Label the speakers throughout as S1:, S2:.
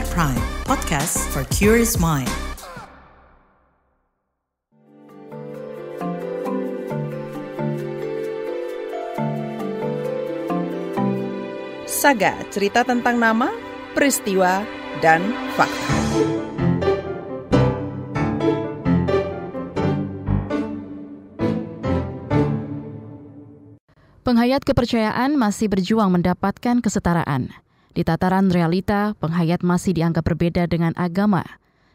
S1: KBR Prime, podcast for curious mind. Saga, cerita tentang nama, peristiwa, dan fakta. Penghayat kepercayaan masih berjuang mendapatkan kesetaraan. Di tataran realita, penghayat masih dianggap berbeda dengan agama.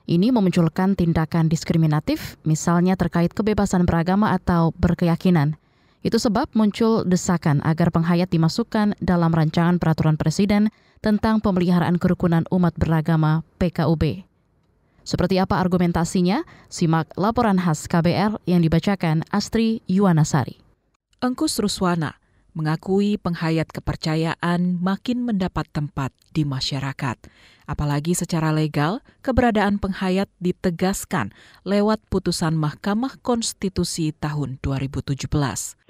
S1: Ini memunculkan tindakan diskriminatif, misalnya terkait kebebasan beragama atau berkeyakinan. Itu sebab muncul desakan agar penghayat dimasukkan dalam rancangan peraturan presiden tentang pemeliharaan kerukunan umat beragama PKUB. Seperti apa argumentasinya? Simak laporan khas KBR yang dibacakan Astri Yuwanasari. Engkus Ruswana, mengakui penghayat kepercayaan makin mendapat tempat di masyarakat. Apalagi secara legal, keberadaan penghayat ditegaskan lewat putusan Mahkamah Konstitusi tahun 2017.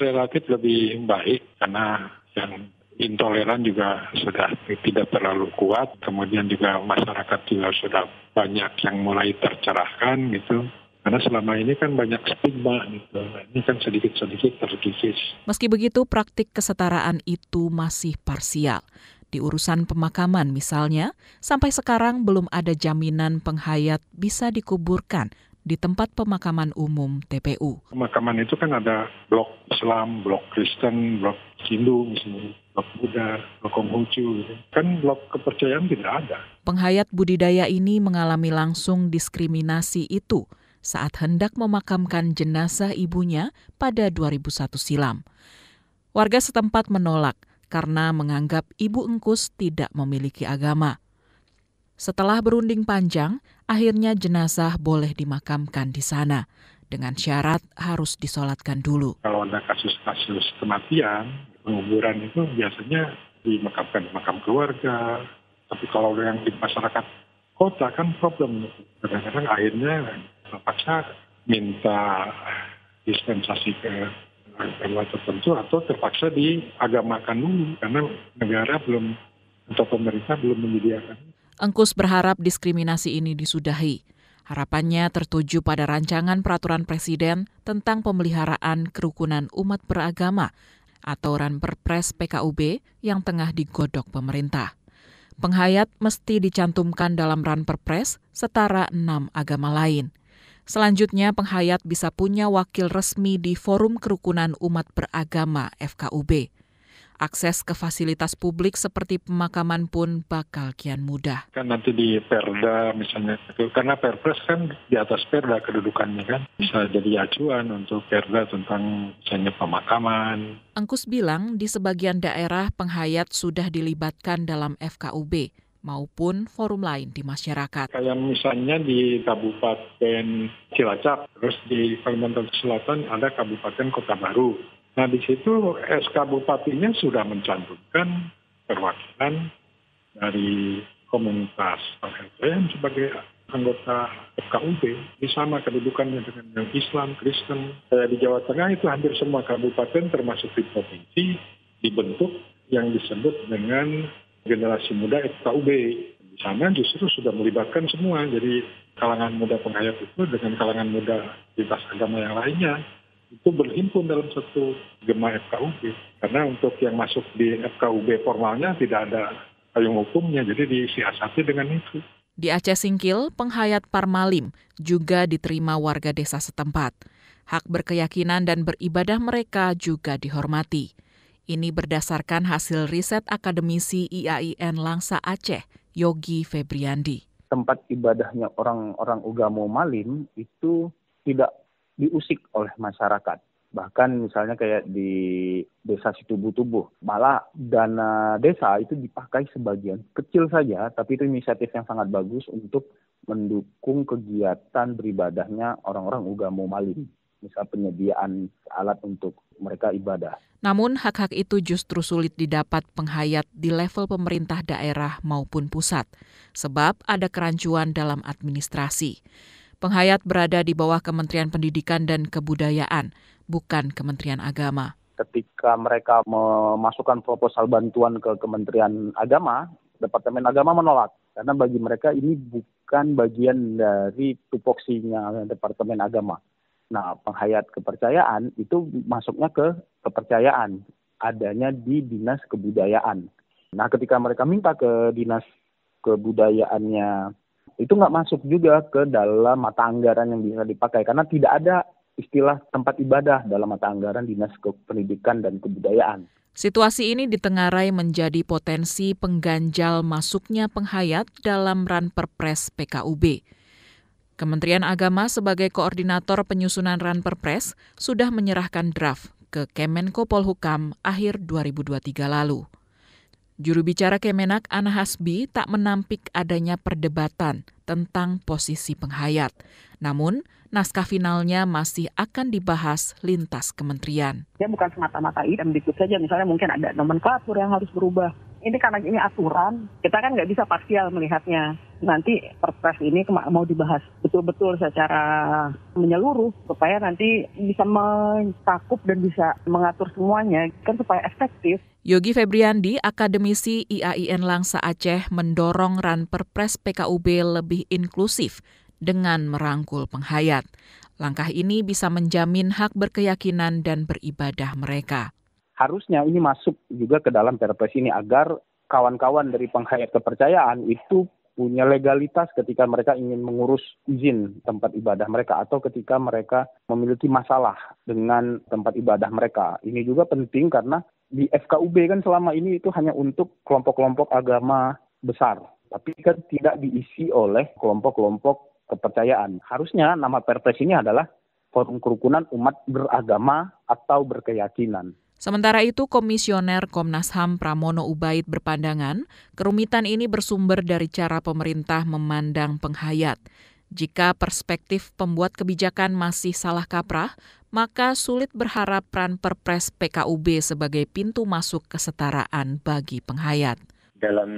S2: Relatif lebih baik karena yang intoleran juga sudah tidak terlalu kuat, kemudian juga masyarakat juga sudah banyak yang mulai tercerahkan gitu. Karena selama ini kan banyak stigma gitu. Ini kan sedikit-sedikit terkikis.
S1: Meski begitu, praktik kesetaraan itu masih parsial. Di urusan pemakaman misalnya, sampai sekarang belum ada jaminan penghayat bisa dikuburkan di tempat pemakaman umum TPU.
S2: Pemakaman itu kan ada blok Islam, blok Kristen, blok Hindu misalnya, blok Buddha, blok Konghucu, gitu. kan blok kepercayaan tidak ada.
S1: Penghayat budidaya ini mengalami langsung diskriminasi itu saat hendak memakamkan jenazah ibunya pada 2001 silam. Warga setempat menolak karena menganggap ibu Engkus tidak memiliki agama. Setelah berunding panjang, akhirnya jenazah boleh dimakamkan di sana dengan syarat harus disolatkan dulu.
S2: Kalau ada kasus-kasus kematian, penguburan itu biasanya dimakamkan di makam keluarga. Tapi kalau yang di masyarakat kota kan problem. Kadang-kadang akhirnya terpaksa minta dispensasi ke agama tertentu atau terpaksa diagamakan dulu karena negara belum atau pemerintah belum menyediakan.
S1: Engkus berharap diskriminasi ini disudahi. Harapannya tertuju pada rancangan peraturan presiden tentang pemeliharaan kerukunan umat beragama atau RAN Perpres PKUB yang tengah digodok pemerintah. Penghayat mesti dicantumkan dalam RAN Perpres setara enam agama lain. Selanjutnya, penghayat bisa punya wakil resmi di Forum Kerukunan Umat Beragama FKUB. Akses ke fasilitas publik seperti pemakaman pun bakal kian mudah.
S2: Kan nanti di Perda misalnya itu karena Perpres kan di atas Perda kedudukannya kan bisa jadi acuan untuk Perda tentang misalnya pemakaman.
S1: Engkus bilang di sebagian daerah penghayat sudah dilibatkan dalam FKUB maupun forum lain di masyarakat.
S2: Kayak misalnya di Kabupaten Cilacap, terus di Kalimantan Selatan ada Kabupaten Kota Baru. Nah di situ SK Bupatinya sudah mencantumkan perwakilan dari komunitas LHM sebagai anggota FKUB ini sama kedudukannya dengan yang Islam, Kristen. Kayak di Jawa Tengah itu hampir semua kabupaten termasuk di provinsi dibentuk yang disebut dengan generasi muda FKUB. Di sana justru sudah melibatkan semua, jadi kalangan muda penghayat itu dengan kalangan muda lintas agama yang lainnya itu berhimpun dalam satu gema FKUB. Karena untuk yang masuk di FKUB formalnya tidak ada payung hukumnya, jadi disiasati dengan itu.
S1: Di Aceh Singkil, penghayat Parmalim juga diterima warga desa setempat. Hak berkeyakinan dan beribadah mereka juga dihormati. Ini berdasarkan hasil riset akademisi IAIN Langsa Aceh, Yogi Febriandi.
S3: Tempat ibadahnya orang-orang Ugamo Malim itu tidak diusik oleh masyarakat. Bahkan misalnya kayak di desa Situbu Tubuh, malah dana desa itu dipakai sebagian kecil saja, tapi itu inisiatif yang sangat bagus untuk mendukung kegiatan beribadahnya orang-orang Ugamo Malim misal penyediaan alat untuk mereka ibadah.
S1: Namun hak-hak itu justru sulit didapat penghayat di level pemerintah daerah maupun pusat, sebab ada kerancuan dalam administrasi. Penghayat berada di bawah Kementerian Pendidikan dan Kebudayaan, bukan Kementerian Agama.
S3: Ketika mereka memasukkan proposal bantuan ke Kementerian Agama, Departemen Agama menolak karena bagi mereka ini bukan bagian dari tupoksinya Departemen Agama. Nah, penghayat kepercayaan itu masuknya ke kepercayaan adanya di dinas kebudayaan. Nah, ketika mereka minta ke dinas kebudayaannya itu nggak masuk juga ke dalam mata anggaran yang bisa dipakai karena tidak ada istilah tempat ibadah dalam mata anggaran dinas pendidikan dan kebudayaan.
S1: Situasi ini ditengarai menjadi potensi pengganjal masuknya penghayat dalam ran perpres PKUB. Kementerian Agama sebagai koordinator penyusunan RAN Perpres sudah menyerahkan draft ke Kemenko Polhukam akhir 2023 lalu. Juru bicara Kemenak Ana Hasbi tak menampik adanya perdebatan tentang posisi penghayat. Namun, naskah finalnya masih akan dibahas lintas kementerian.
S3: Ya bukan semata-mata dikut saja, misalnya mungkin ada nomenklatur yang harus berubah. Ini karena ini aturan, kita kan nggak bisa parsial melihatnya nanti perpres ini mau dibahas betul-betul secara menyeluruh supaya nanti bisa mencakup dan bisa mengatur semuanya kan supaya efektif.
S1: Yogi Febriandi, akademisi IAIN Langsa Aceh mendorong ran perpres PKUB lebih inklusif dengan merangkul penghayat. Langkah ini bisa menjamin hak berkeyakinan dan beribadah mereka.
S3: Harusnya ini masuk juga ke dalam perpres ini agar kawan-kawan dari penghayat kepercayaan itu punya legalitas ketika mereka ingin mengurus izin tempat ibadah mereka atau ketika mereka memiliki masalah dengan tempat ibadah mereka. Ini juga penting karena di FKUB kan selama ini itu hanya untuk kelompok-kelompok agama besar, tapi kan tidak diisi oleh kelompok-kelompok kepercayaan. Harusnya nama Perpres ini adalah Forum Kerukunan Umat Beragama atau Berkeyakinan.
S1: Sementara itu, Komisioner Komnas HAM Pramono Ubaid berpandangan, kerumitan ini bersumber dari cara pemerintah memandang penghayat. Jika perspektif pembuat kebijakan masih salah kaprah, maka sulit berharap peran Perpres PKUB sebagai pintu masuk kesetaraan bagi penghayat.
S3: Dalam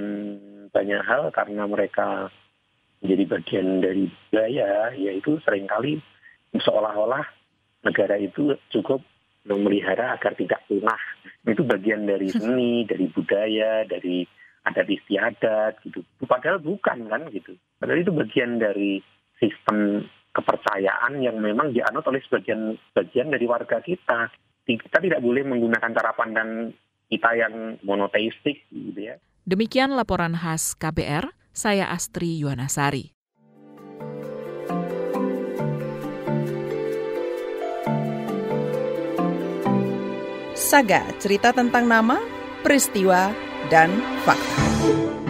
S3: banyak hal karena mereka menjadi bagian dari budaya, yaitu seringkali seolah-olah negara itu cukup memelihara agar tidak punah. Itu bagian dari hmm. seni, dari budaya, dari adat istiadat gitu. Padahal bukan kan gitu. Padahal itu bagian dari sistem kepercayaan yang memang dianut oleh sebagian bagian dari warga kita. Kita tidak boleh menggunakan cara pandang kita yang monoteistik gitu ya.
S1: Demikian laporan khas KBR, saya Astri Yuwanasari. Saga, cerita tentang nama, peristiwa, dan fakta.